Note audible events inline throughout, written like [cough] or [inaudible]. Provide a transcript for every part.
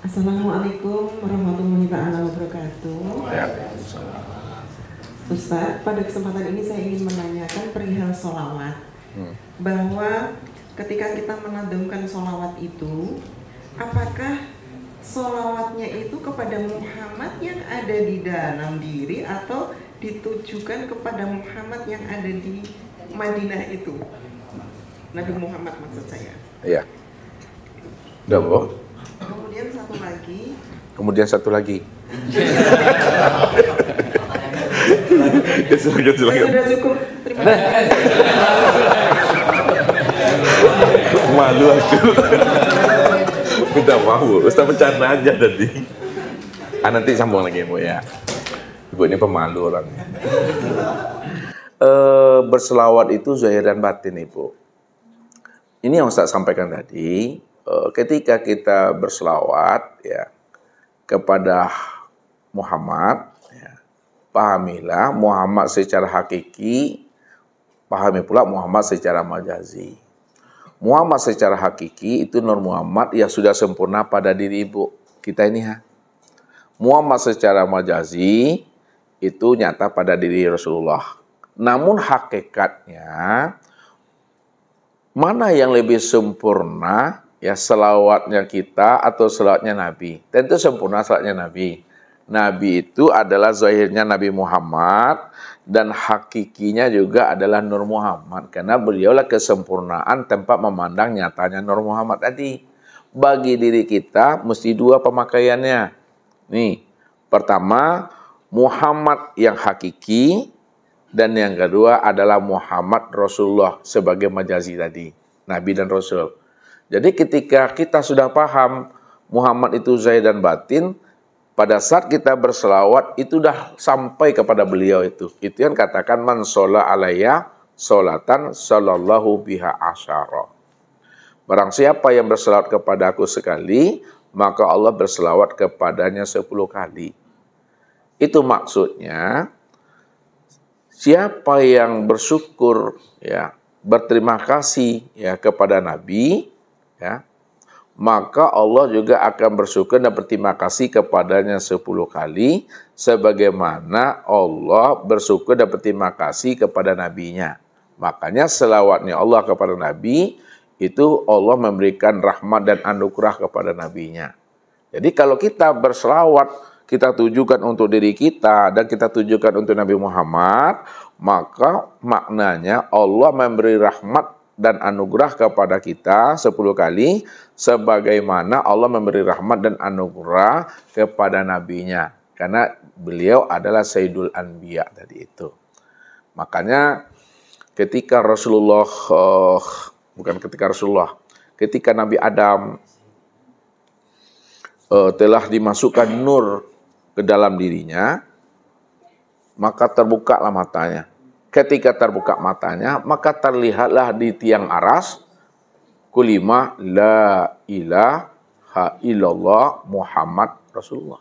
Assalamualaikum warahmatullahi wabarakatuh. Ustaz, pada kesempatan ini saya ingin menanyakan perihal solawat. Hmm. Bahwa ketika kita menadamkan solawat itu, apakah solawatnya itu kepada Muhammad yang ada di dalam diri atau ditujukan kepada Muhammad yang ada di Madinah itu? Nabi Muhammad maksud saya. Iya. Dabo. Kemudian lagi. Kemudian satu lagi. ya, [laughs] Sudah cukup. Terima nah. kasih. Malu aku. Minta mau, Ustaz bercanda aja tadi. Ah, nanti sambung lagi Bu ya. Ibu ini pemalu orangnya. e, eh, berselawat itu zahir dan batin, Ibu. Ini yang Ustaz sampaikan tadi, Eh, ketika kita berselawat ya kepada Muhammad, ya, pahamilah Muhammad secara hakiki, pahami pula Muhammad secara majazi. Muhammad secara hakiki itu Nur Muhammad yang sudah sempurna pada diri ibu kita ini ha. Muhammad secara majazi itu nyata pada diri Rasulullah. Namun hakikatnya mana yang lebih sempurna ya selawatnya kita atau selawatnya Nabi. Tentu sempurna selawatnya Nabi. Nabi itu adalah zahirnya Nabi Muhammad dan hakikinya juga adalah Nur Muhammad karena beliaulah kesempurnaan tempat memandang nyatanya Nur Muhammad tadi. Bagi diri kita mesti dua pemakaiannya. Nih, pertama Muhammad yang hakiki dan yang kedua adalah Muhammad Rasulullah sebagai majazi tadi, Nabi dan Rasul. Jadi ketika kita sudah paham Muhammad itu zahir dan batin, pada saat kita berselawat itu dah sampai kepada beliau itu. Itu yang katakan man sholat alaiya sholatan sallallahu biha asyara. Barang siapa yang berselawat kepada aku sekali, maka Allah berselawat kepadanya sepuluh kali. Itu maksudnya, siapa yang bersyukur, ya berterima kasih ya kepada Nabi, ya maka Allah juga akan bersyukur dan berterima kasih kepadanya sepuluh kali sebagaimana Allah bersyukur dan berterima kasih kepada nabinya. Makanya selawatnya Allah kepada nabi itu Allah memberikan rahmat dan anugerah kepada nabinya. Jadi kalau kita berselawat kita tujukan untuk diri kita dan kita tujukan untuk Nabi Muhammad, maka maknanya Allah memberi rahmat dan anugerah kepada kita sepuluh kali sebagaimana Allah memberi rahmat dan anugerah kepada nabinya karena beliau adalah Sayyidul Anbiya tadi itu. Makanya ketika Rasulullah oh, bukan ketika Rasulullah, ketika Nabi Adam oh, telah dimasukkan nur ke dalam dirinya, maka terbukalah matanya Ketika terbuka matanya, maka terlihatlah di tiang aras kulima la ilaha illallah Muhammad Rasulullah.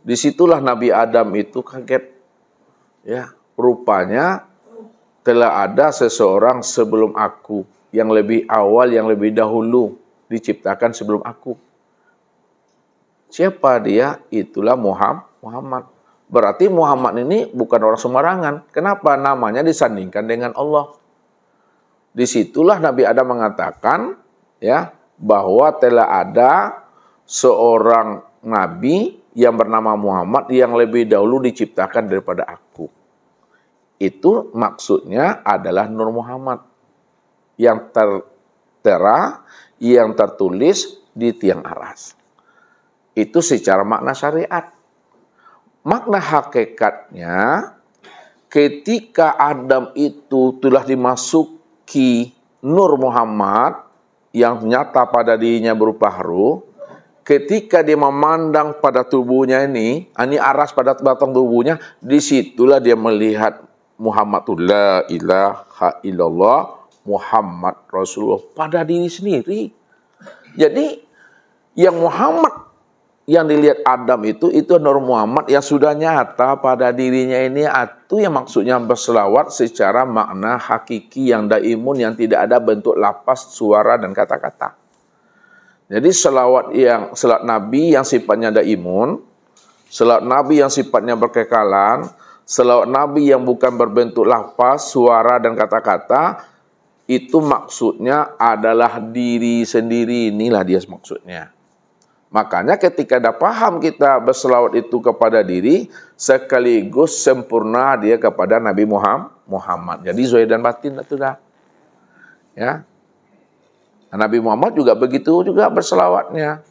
Disitulah Nabi Adam itu kaget. Ya, rupanya telah ada seseorang sebelum aku yang lebih awal, yang lebih dahulu diciptakan sebelum aku. Siapa dia? Itulah Muhammad. Berarti Muhammad ini bukan orang sembarangan. Kenapa? Namanya disandingkan dengan Allah. Disitulah Nabi Adam mengatakan ya bahwa telah ada seorang nabi yang bernama Muhammad yang lebih dahulu diciptakan daripada aku. Itu maksudnya adalah Nur Muhammad yang tertera, yang tertulis di tiang aras. Itu secara makna syariat makna hakikatnya ketika Adam itu telah dimasuki Nur Muhammad yang nyata pada dirinya berupa ruh, ketika dia memandang pada tubuhnya ini, ah, ini aras pada batang tubuhnya, disitulah dia melihat Muhammadullah ilaha illallah Muhammad Rasulullah pada diri sendiri. Jadi yang Muhammad yang dilihat Adam itu itu Nur Muhammad yang sudah nyata pada dirinya ini itu yang maksudnya berselawat secara makna hakiki yang daimun yang tidak ada bentuk lapas suara dan kata-kata. Jadi selawat yang selat Nabi yang sifatnya daimun, selat Nabi yang sifatnya berkekalan, selawat Nabi yang bukan berbentuk lapas suara dan kata-kata itu maksudnya adalah diri sendiri inilah dia maksudnya. Makanya ketika ada paham kita berselawat itu kepada diri, sekaligus sempurna dia kepada Nabi Muhammad. Jadi zohir dan batin itu dah. Ya. Nabi Muhammad juga begitu juga berselawatnya.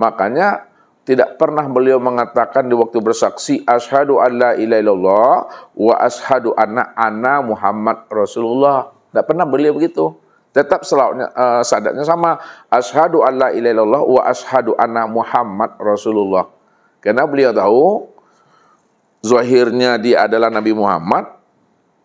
Makanya tidak pernah beliau mengatakan di waktu bersaksi asyhadu an la ilaha wa asyhadu anna anna Muhammad Rasulullah. Tidak pernah beliau begitu. Tetap selawatnya uh, eh, sadatnya sama asyhadu alla ilallah wa asyhadu anna Muhammad Rasulullah. Karena beliau tahu zahirnya dia adalah Nabi Muhammad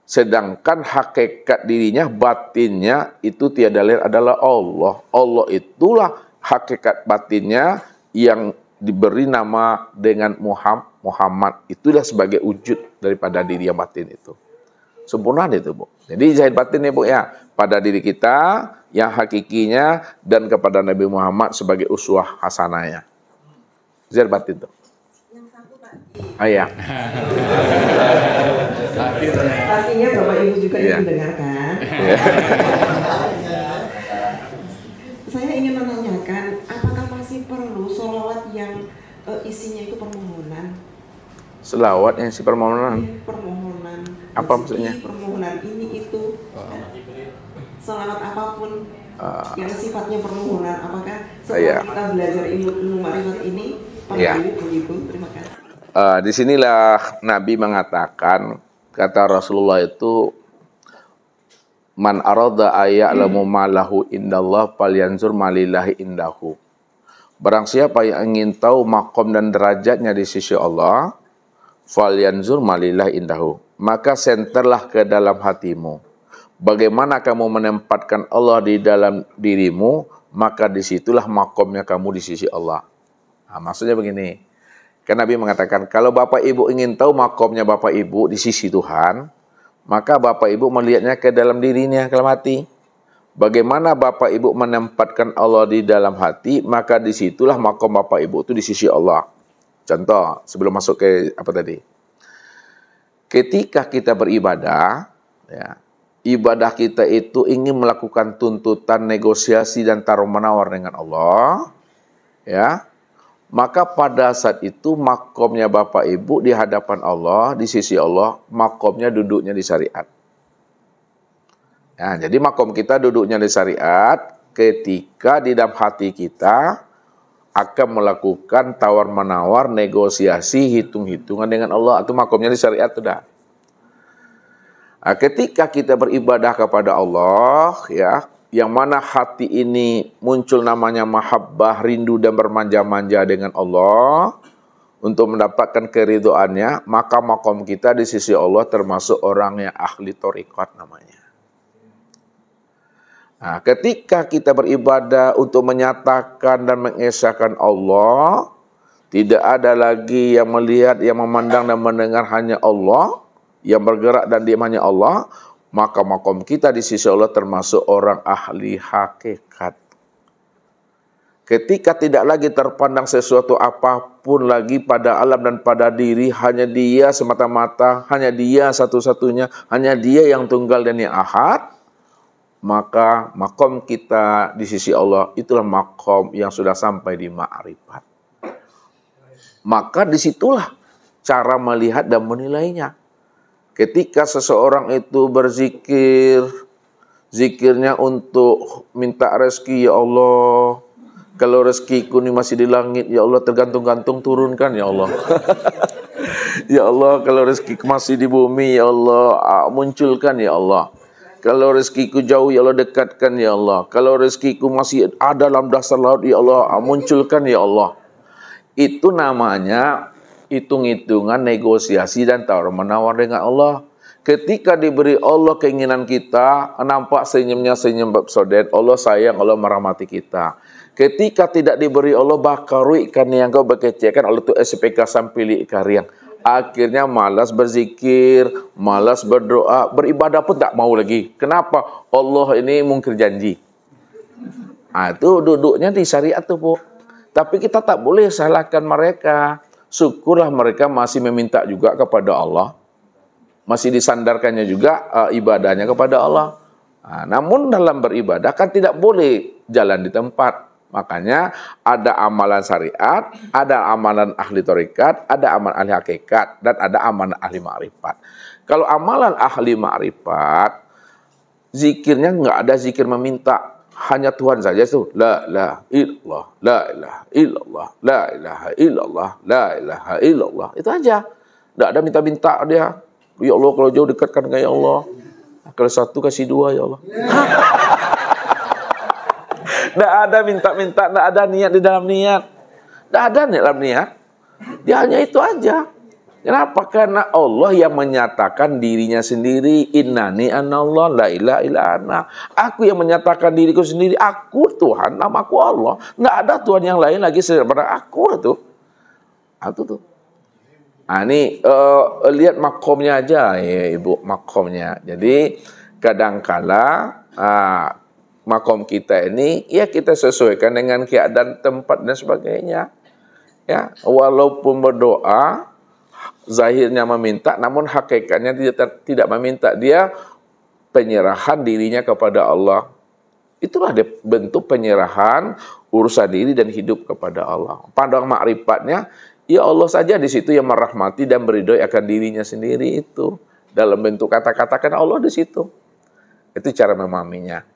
sedangkan hakikat dirinya batinnya itu tiada lain adalah Allah. Allah itulah hakikat batinnya yang diberi nama dengan Muhammad. Muhammad itulah sebagai wujud daripada diri yang batin itu sempurna itu, Bu. Jadi jahit batin ya Bu, ya. Pada diri kita yang hakikinya dan kepada Nabi Muhammad sebagai uswah hasanahnya. Zahir batin tuh. Ayah. iya. Pastinya Bapak Ibu juga ingin iya. mendengarkan. Iya. Saya ingin menanyakan, apakah masih perlu solawat yang eh, isinya itu permohonan? Selawat yang si permohonan? Iya, permohonan apa maksudnya permohonan ini itu uh, ah. selamat apapun uh, yang sifatnya permohonan apakah setelah yeah. kita belajar ilmu ilmu marifat ini Pak yeah. Ibu, Ibu terima kasih uh, ah, disinilah Nabi mengatakan kata Rasulullah itu man arada ayya'lamu ma lahu indallah falyanzur malillahi indahu barang siapa yang ingin tahu makom dan derajatnya di sisi Allah falyanzur malillah indahu. Maka senterlah ke dalam hatimu. Bagaimana kamu menempatkan Allah di dalam dirimu, maka disitulah makomnya kamu di sisi Allah. Nah, maksudnya begini, karena Nabi mengatakan, kalau Bapak Ibu ingin tahu makomnya Bapak Ibu di sisi Tuhan, maka Bapak Ibu melihatnya ke dalam dirinya, ke mati Bagaimana Bapak Ibu menempatkan Allah di dalam hati, maka disitulah makom Bapak Ibu itu di sisi Allah. Contoh, sebelum masuk ke apa tadi? Ketika kita beribadah, ya, ibadah kita itu ingin melakukan tuntutan negosiasi dan taruh menawar dengan Allah, ya, maka pada saat itu makomnya Bapak Ibu di hadapan Allah, di sisi Allah, makomnya duduknya di syariat. Ya, jadi makom kita duduknya di syariat ketika di dalam hati kita akan melakukan tawar-menawar, negosiasi, hitung-hitungan dengan Allah. atau makomnya di syariat sudah. Nah, ketika kita beribadah kepada Allah, ya, yang mana hati ini muncul namanya mahabbah, rindu dan bermanja-manja dengan Allah untuk mendapatkan keridoannya, maka makom kita di sisi Allah termasuk orang yang ahli torikot namanya. Nah, ketika kita beribadah untuk menyatakan dan mengesahkan Allah, tidak ada lagi yang melihat, yang memandang dan mendengar hanya Allah, yang bergerak dan diam hanya Allah, maka makom kita di sisi Allah termasuk orang ahli hakikat. Ketika tidak lagi terpandang sesuatu apapun lagi pada alam dan pada diri, hanya dia semata-mata, hanya dia satu-satunya, hanya dia yang tunggal dan yang ahad, maka makom kita di sisi Allah itulah makom yang sudah sampai di ma'rifat. Maka disitulah cara melihat dan menilainya. Ketika seseorang itu berzikir, zikirnya untuk minta rezeki ya Allah. Kalau rezekiku ini masih di langit, ya Allah tergantung-gantung turunkan ya Allah. [laughs] ya Allah, kalau rezeki masih di bumi, ya Allah ah, munculkan ya Allah kalau rezekiku jauh, ya Allah dekatkan ya Allah. Kalau rezekiku masih ada dalam dasar laut, ya Allah munculkan ya Allah. Itu namanya hitung-hitungan negosiasi dan tawar menawar dengan Allah. Ketika diberi Allah keinginan kita, nampak senyumnya senyum bab sodet, Allah sayang, Allah merahmati kita. Ketika tidak diberi Allah, bakarui ikan yang kau berkecilkan, Allah itu SPK sampili ikariang. Akhirnya malas berzikir, malas berdoa, beribadah pun tak mau lagi. Kenapa? Allah ini mungkir janji. Nah, itu duduknya di syariat tuh, Bu. Tapi kita tak boleh salahkan mereka. Syukurlah mereka masih meminta juga kepada Allah. Masih disandarkannya juga uh, ibadahnya kepada Allah. Nah, namun dalam beribadah kan tidak boleh jalan di tempat Makanya ada amalan syariat, ada amalan ahli torikat, ada amalan ahli hakikat, dan ada amalan ahli ma'rifat. Kalau amalan ahli ma'rifat, zikirnya nggak ada zikir meminta. Hanya Tuhan saja itu. La ilaha illallah, la ilaha illallah, la ilaha illallah, la ilaha illallah. Itu aja. Nggak ada minta-minta dia. Ya Allah kalau jauh dekatkan kayak Allah. Kalau satu kasih dua ya Allah. [laughs] Tidak ada minta-minta, tidak ada niat di dalam niat. Tidak ada niat dalam niat. Dia hanya itu aja. Kenapa? Karena Allah yang menyatakan dirinya sendiri. Innani anallah la ilaha illa anna. Aku yang menyatakan diriku sendiri. Aku Tuhan, namaku Allah. Tidak ada Tuhan yang lain lagi daripada aku Itu. Aku nah, tuh. Nah, ini uh, lihat makomnya aja ya ibu makomnya. Jadi kadangkala uh, makom kita ini ya kita sesuaikan dengan keadaan tempat dan sebagainya. Ya, walaupun berdoa zahirnya meminta namun hakikatnya tidak tidak meminta dia penyerahan dirinya kepada Allah. Itulah bentuk penyerahan urusan diri dan hidup kepada Allah. pandang makrifatnya ya Allah saja di situ yang merahmati dan beridoi akan dirinya sendiri itu dalam bentuk kata-katakan Allah di situ. Itu cara memahaminya.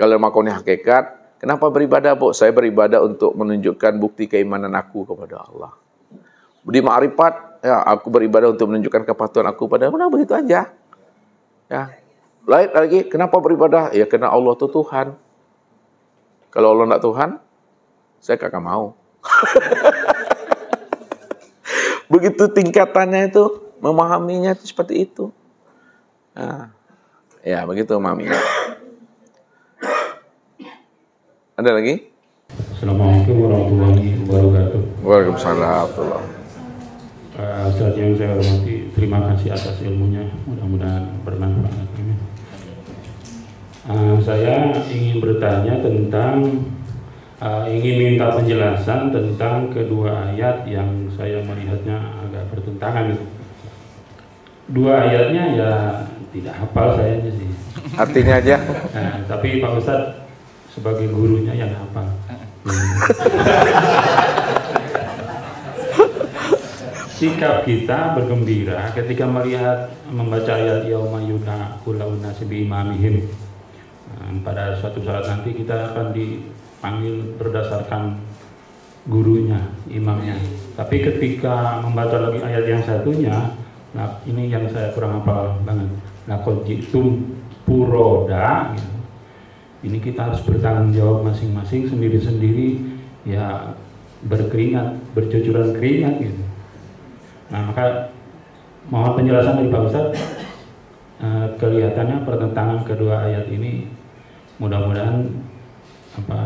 Kalau makoni hakikat, kenapa beribadah, Bu? Saya beribadah untuk menunjukkan bukti keimanan aku kepada Allah. Di ma'rifat, ya, aku beribadah untuk menunjukkan kepatuhan aku pada Allah. begitu aja. Ya. Lain lagi, kenapa beribadah? Ya, karena Allah itu Tuhan. Kalau Allah tidak Tuhan, saya kagak mau. [laughs] Begitu tingkatannya itu, memahaminya itu seperti itu. Nah, ya, begitu, Mami. Ada lagi? Assalamualaikum warahmatullahi wabarakatuh. Waalaikumsalam. Uh, Ustaz yang saya hormati, terima kasih atas ilmunya. Mudah-mudahan bermanfaat. Uh, saya ingin bertanya tentang uh, ingin minta penjelasan tentang kedua ayat yang saya melihatnya agak bertentangan itu. Dua ayatnya ya tidak hafal saya sih. Artinya aja. Uh, tapi Pak Ustadz sebagai gurunya yang hafal. [laughs] Sikap kita bergembira ketika melihat membaca ayat yauma yuna kulauna sibi imamihim. Ehm, pada suatu saat nanti kita akan dipanggil berdasarkan gurunya, imamnya. Tapi ketika membaca lagi ayat yang satunya, nah ini yang saya kurang hafal banget. Nah, kunci tum puroda, gitu ini kita harus bertanggung jawab masing-masing sendiri-sendiri ya berkeringat bercucuran keringat gitu nah maka mohon penjelasan dari Pak Ustadz eh, kelihatannya pertentangan kedua ayat ini mudah-mudahan apa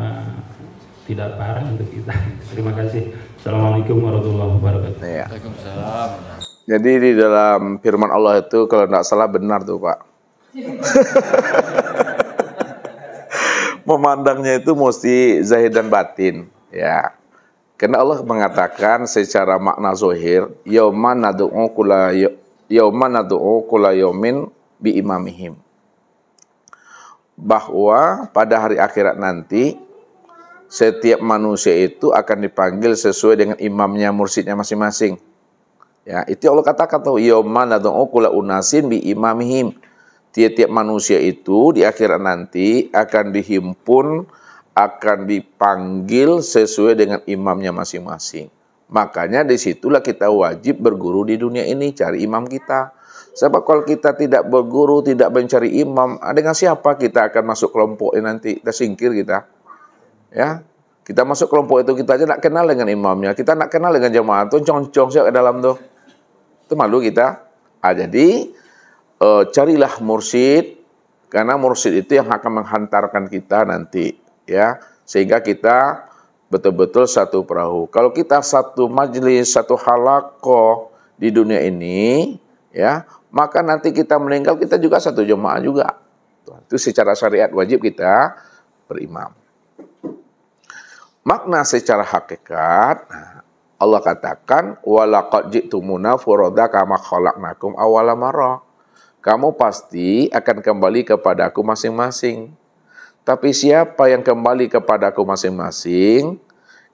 tidak parah untuk kita [laughs] terima kasih Assalamualaikum warahmatullahi wabarakatuh ya. Waalaikumsalam jadi di dalam firman Allah itu kalau tidak salah benar tuh Pak [laughs] memandangnya itu mesti zahir dan batin ya. Karena Allah mengatakan secara makna zohir, yauman nadu'u kula ya- yauman nadu'u kula yaumin bi imamihim. Bahwa pada hari akhirat nanti setiap manusia itu akan dipanggil sesuai dengan imamnya, mursidnya masing-masing. Ya, itu Allah katakan tuh yauman nadu'u kula unasin bi imamihim tiap-tiap manusia itu di akhirat nanti akan dihimpun, akan dipanggil sesuai dengan imamnya masing-masing. Makanya disitulah kita wajib berguru di dunia ini, cari imam kita. Sebab kalau kita tidak berguru, tidak mencari imam, dengan siapa kita akan masuk kelompok ini nanti? Kita singkir kita. Ya, kita masuk kelompok itu kita aja nak kenal dengan imamnya, kita nak kenal dengan jamaah itu concong siapa ke dalam tuh. Itu malu kita. Ah jadi e, carilah mursyid karena mursyid itu yang akan menghantarkan kita nanti ya sehingga kita betul-betul satu perahu. Kalau kita satu majelis, satu halako di dunia ini ya, maka nanti kita meninggal kita juga satu jemaah juga. Itu secara syariat wajib kita berimam. Makna secara hakikat nah, Allah katakan walaqad ji'tumuna furada kama khalaqnakum awwala kamu pasti akan kembali kepada aku masing-masing. Tapi siapa yang kembali kepada aku masing-masing,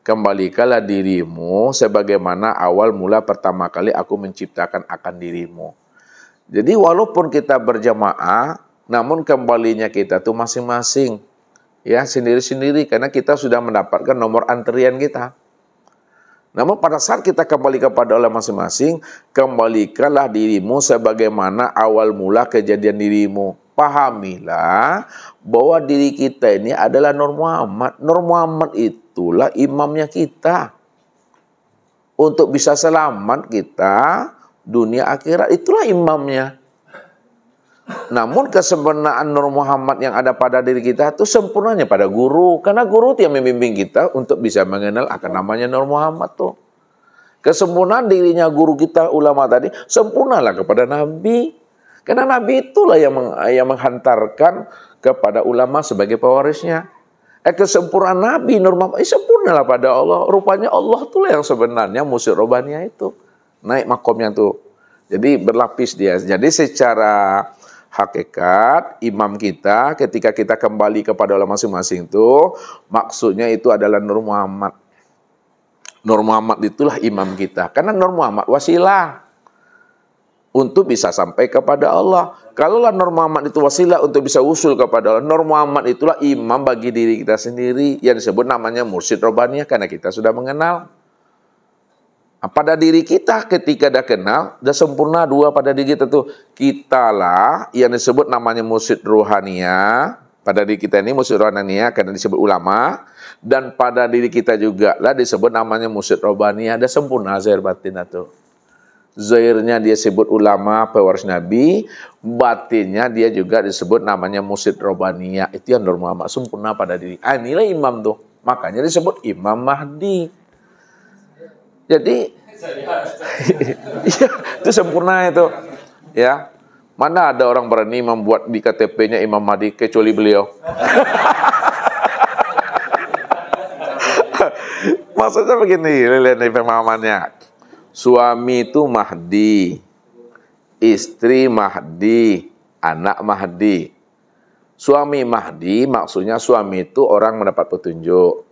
kembalikanlah dirimu sebagaimana awal mula pertama kali aku menciptakan akan dirimu. Jadi walaupun kita berjamaah, namun kembalinya kita tuh masing-masing. Ya, sendiri-sendiri karena kita sudah mendapatkan nomor antrian kita. Namun pada saat kita kembali kepada Allah masing-masing, kembalikanlah dirimu sebagaimana awal mula kejadian dirimu. Pahamilah bahwa diri kita ini adalah Nur Muhammad. Nur Muhammad itulah imamnya kita. Untuk bisa selamat kita, dunia akhirat itulah imamnya. Namun kesempurnaan Nur Muhammad yang ada pada diri kita itu sempurnanya pada guru. Karena guru itu yang membimbing kita untuk bisa mengenal akan namanya Nur Muhammad tuh. Kesempurnaan dirinya guru kita ulama tadi sempurnalah kepada Nabi. Karena Nabi itulah yang, meng, yang menghantarkan kepada ulama sebagai pewarisnya. Eh, kesempurnaan Nabi Nur Muhammad eh, sempurnalah pada Allah. Rupanya Allah itulah yang sebenarnya musyid robannya itu. Naik makomnya tuh. Jadi berlapis dia. Jadi secara hakikat imam kita ketika kita kembali kepada Allah masing-masing itu maksudnya itu adalah Nur Muhammad. Nur Muhammad itulah imam kita. Karena Nur Muhammad wasilah untuk bisa sampai kepada Allah. Kalaulah Nur Muhammad itu wasilah untuk bisa usul kepada Allah. Nur Muhammad itulah imam bagi diri kita sendiri yang disebut namanya mursyid robaniyah karena kita sudah mengenal pada diri kita ketika dah kenal, dah sempurna dua pada diri kita tuh. Kitalah yang disebut namanya musyid ruhania, pada diri kita ini musyid ruhania karena disebut ulama dan pada diri kita juga lah disebut namanya musyid robania, dah sempurna zahir batin itu. Zahirnya dia sebut ulama pewaris Nabi, batinnya dia juga disebut namanya musyid robania. Itu yang normal, sempurna pada diri. Ah, inilah imam tuh. Makanya disebut Imam Mahdi. Jadi iya, itu sempurna itu. Ya. Mana ada orang berani membuat di KTP-nya Imam Mahdi kecuali beliau? [laughs] Maksudnya begini, lihat dari pemahamannya. Suami itu Mahdi, istri Mahdi, anak Mahdi. Suami Mahdi maksudnya suami itu orang mendapat petunjuk.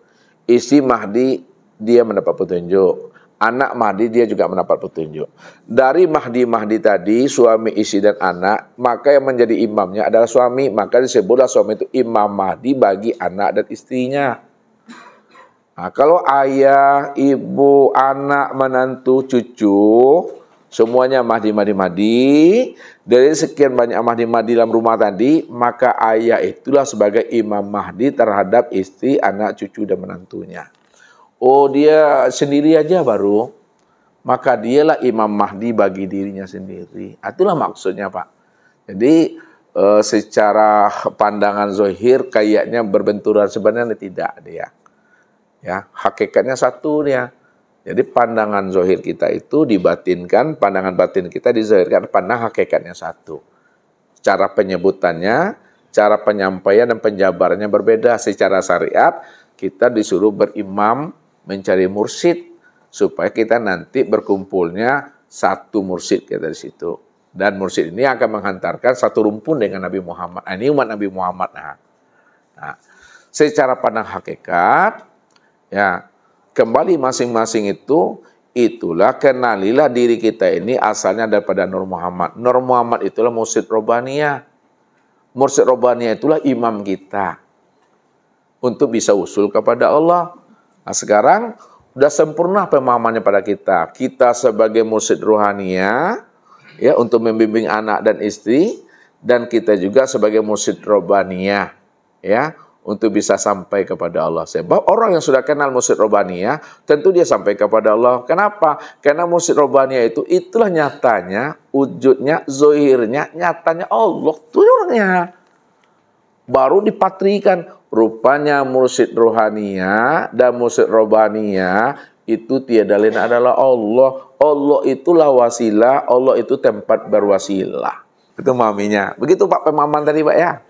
Istri Mahdi dia mendapat petunjuk anak Mahdi dia juga mendapat petunjuk. Dari Mahdi-Mahdi tadi, suami isi dan anak, maka yang menjadi imamnya adalah suami. Maka disebutlah suami itu imam Mahdi bagi anak dan istrinya. Nah, kalau ayah, ibu, anak, menantu, cucu, semuanya Mahdi, Mahdi, Mahdi. Dari sekian banyak Mahdi, Mahdi dalam rumah tadi, maka ayah itulah sebagai imam Mahdi terhadap istri, anak, cucu, dan menantunya oh dia sendiri aja baru, maka dialah Imam Mahdi bagi dirinya sendiri. Itulah maksudnya Pak. Jadi e, secara pandangan zohir kayaknya berbenturan sebenarnya tidak dia. Ya, hakikatnya satu dia. Jadi pandangan zohir kita itu dibatinkan, pandangan batin kita dizahirkan, pandang hakikatnya satu. Cara penyebutannya, cara penyampaian dan penjabarannya berbeda. Secara syariat, kita disuruh berimam mencari mursid supaya kita nanti berkumpulnya satu mursid kita di situ. Dan mursid ini akan menghantarkan satu rumpun dengan Nabi Muhammad. ini umat Nabi Muhammad. Nah, nah secara pandang hakikat, ya kembali masing-masing itu, itulah kenalilah diri kita ini asalnya daripada Nur Muhammad. Nur Muhammad itulah mursid Robania. Mursid Robania itulah imam kita. Untuk bisa usul kepada Allah Nah, sekarang sudah sempurna pemahamannya pada kita. Kita sebagai mursyid rohania ya untuk membimbing anak dan istri dan kita juga sebagai mursyid robania ya untuk bisa sampai kepada Allah. Sebab orang yang sudah kenal mursyid robania tentu dia sampai kepada Allah. Kenapa? Karena mursyid robania itu itulah nyatanya, wujudnya, zohirnya, nyatanya Allah tuh orangnya. Baru dipatrikan Rupanya mursyid rohania dan mursyid robania itu tiada lain adalah Allah. Allah itulah wasilah, Allah itu tempat berwasilah. Itu maminya. Begitu Pak Pemaman tadi Pak ya.